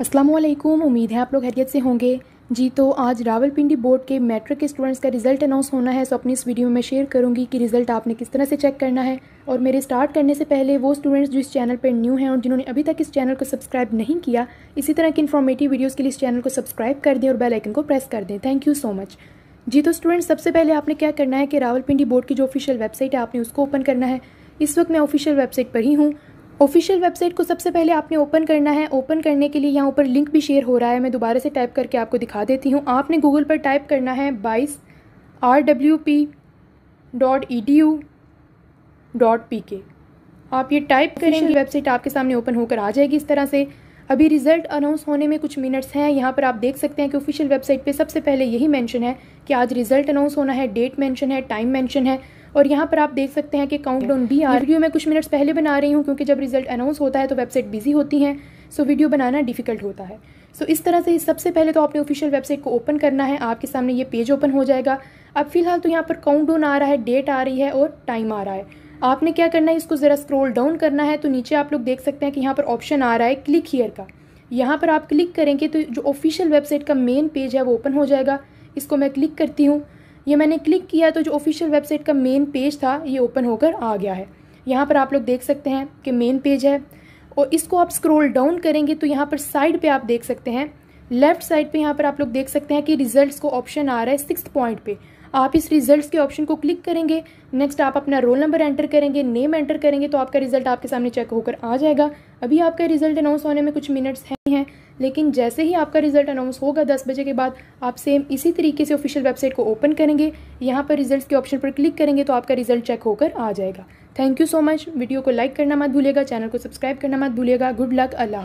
असलम उम्मीद है आप लोग हैरियत से होंगे जी तो आज रावलपिंडी बोर्ड के मैट्रिक के स्टूडेंट्स का रिज़ल्ट अनाउंस होना है सो अपनी इस वीडियो में शेयर करूंगी कि रिज़ल्ट आपने किस तरह से चेक करना है और मेरे स्टार्ट करने से पहले वो स्टूडेंट्स जो इस चैनल पर न्यू हैं और जिन्होंने अभी तक इस चैनल को सब्सक्राइब नहीं किया इसी तरह की इन्फॉर्मेटिव वीडियोज़ के लिए इस चैनल को सब्सक्राइब कर दें और बेलाइकन को प्रेस कर दें थैंक यू सो मच जी तो स्टूडेंट्स सबसे पहले आपने क्या करना है कि रावलपिंडी बोर्ड की जो ऑफिशियल वेबसाइट है आपने उसको ओपन करना है इस वक्त मैं ऑफिशियल वेबसाइट पर ही हूँ ऑफिशियल वेबसाइट को सबसे पहले आपने ओपन करना है ओपन करने के लिए यहाँ ऊपर लिंक भी शेयर हो रहा है मैं दोबारा से टाइप करके आपको दिखा देती हूँ आपने गूगल पर टाइप करना है बाईस R W P dot E D U dot P K आप ये टाइप करेंगे वेबसाइट आपके सामने ओपन होकर आ जाएगी इस तरह से अभी रिजल्ट अनाउंस होने में कुछ मिनट्स हैं यहाँ पर आप देख सकते हैं कि ऑफिशियल वेबसाइट पे सबसे पहले यही मेंशन है कि आज रिजल्ट अनाउंस होना है डेट मेंशन है टाइम मेंशन है और यहाँ पर आप देख सकते हैं कि काउंटडाउन भी आ रिव्यू मैं कुछ मिनट्स पहले बना रही हूँ क्योंकि जब रिजल्ट अनाउंस होता है तो वेबसाइट बिजी होती हैं सो वीडियो बनाना डिफिकल्ट होता है सो इस तरह से सबसे पहले तो आपने ऑफिशियल वेबसाइट को ओपन करना है आपके सामने ये पेज ओपन हो जाएगा अब फिलहाल तो यहाँ पर काउंटडाउन आ रहा है डेट आ रही है और टाइम आ रहा है आपने क्या करना है इसको ज़रा स्क्रॉल डाउन करना है तो नीचे आप लोग देख सकते हैं कि यहाँ पर ऑप्शन आ रहा है क्लिक हीयर का यहाँ पर आप क्लिक करेंगे तो जो ऑफिशियल वेबसाइट का मेन पेज है वो ओपन हो जाएगा इसको मैं क्लिक करती हूँ ये मैंने क्लिक किया तो जो ऑफिशियल वेबसाइट का मेन पेज था ये ओपन होकर आ गया है यहाँ पर आप लोग देख सकते हैं कि मेन पेज है और इसको आप स्क्रोल डाउन करेंगे तो यहाँ पर साइड पर आप देख सकते हैं लेफ्ट साइड पे यहाँ पर आप लोग देख सकते हैं कि रिजल्ट्स को ऑप्शन आ रहा है सिक्स पॉइंट पे आप इस रिजल्ट्स के ऑप्शन को क्लिक करेंगे नेक्स्ट आप अपना रोल नंबर एंटर करेंगे नेम एंटर करेंगे तो आपका रिजल्ट आपके सामने चेक होकर आ जाएगा अभी आपका रिजल्ट अनाउंस होने में कुछ मिनट्स हैं हैं लेकिन जैसे ही आपका रिजल्ट अनाउंस होगा दस बजे के बाद आप सेम इसी तरीके से ऑफिशियल वेबसाइट को ओपन करेंगे यहाँ पर रिजल्ट के ऑप्शन पर क्लिक करेंगे तो आपका रिजल्ट चेक होकर आ जाएगा thank you so much video को लाइक करना मत भूलिएगा चैनल को सब्सक्राइब करना मत भूलिएगा गुड लक अल्लाह